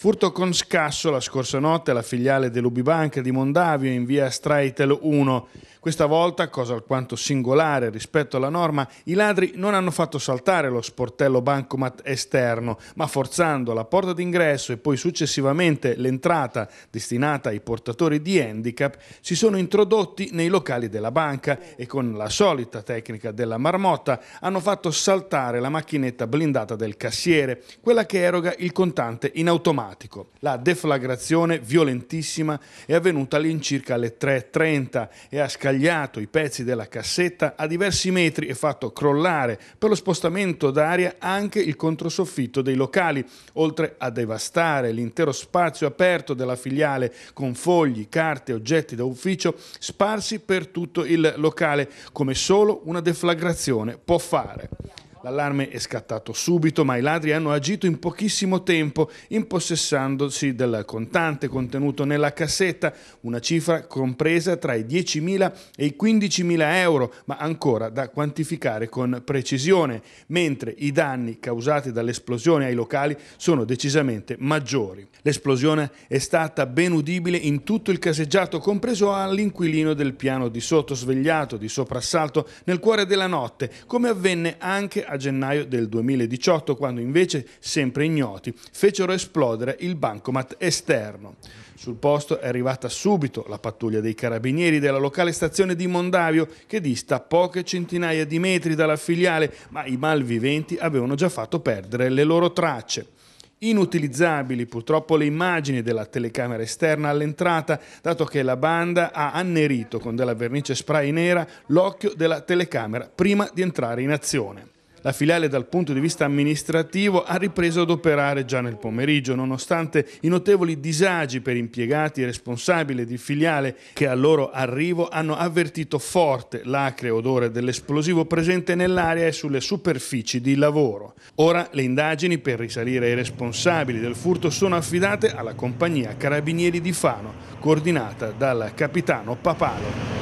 Furto con scasso la scorsa notte alla filiale dell'Ubibank di Mondavio in via Straitel 1. Questa volta, cosa alquanto singolare rispetto alla norma, i ladri non hanno fatto saltare lo sportello bancomat esterno, ma forzando la porta d'ingresso e poi successivamente l'entrata destinata ai portatori di handicap, si sono introdotti nei locali della banca e con la solita tecnica della marmotta hanno fatto saltare la macchinetta blindata del cassiere, quella che eroga il contante in automatico. La deflagrazione violentissima è avvenuta all'incirca alle 3.30 e ha scaricato scagliato i pezzi della cassetta a diversi metri e fatto crollare per lo spostamento d'aria anche il controsoffitto dei locali, oltre a devastare l'intero spazio aperto della filiale con fogli, carte, e oggetti da ufficio sparsi per tutto il locale, come solo una deflagrazione può fare. L'allarme è scattato subito, ma i ladri hanno agito in pochissimo tempo, impossessandosi del contante contenuto nella cassetta, una cifra compresa tra i 10.000 e i 15.000 euro, ma ancora da quantificare con precisione, mentre i danni causati dall'esplosione ai locali sono decisamente maggiori. L'esplosione è stata ben udibile in tutto il caseggiato, compreso all'inquilino del piano di sotto, svegliato di soprassalto nel cuore della notte, come avvenne anche a gennaio del 2018, quando invece sempre ignoti fecero esplodere il bancomat esterno. Sul posto è arrivata subito la pattuglia dei carabinieri della locale stazione di Mondavio, che dista poche centinaia di metri dalla filiale, ma i malviventi avevano già fatto perdere le loro tracce. Inutilizzabili purtroppo le immagini della telecamera esterna all'entrata, dato che la banda ha annerito con della vernice spray nera l'occhio della telecamera prima di entrare in azione. La filiale dal punto di vista amministrativo ha ripreso ad operare già nel pomeriggio, nonostante i notevoli disagi per impiegati e responsabili di filiale che al loro arrivo hanno avvertito forte l'acre odore dell'esplosivo presente nell'aria e sulle superfici di lavoro. Ora le indagini per risalire ai responsabili del furto sono affidate alla compagnia Carabinieri di Fano, coordinata dal capitano Papalo.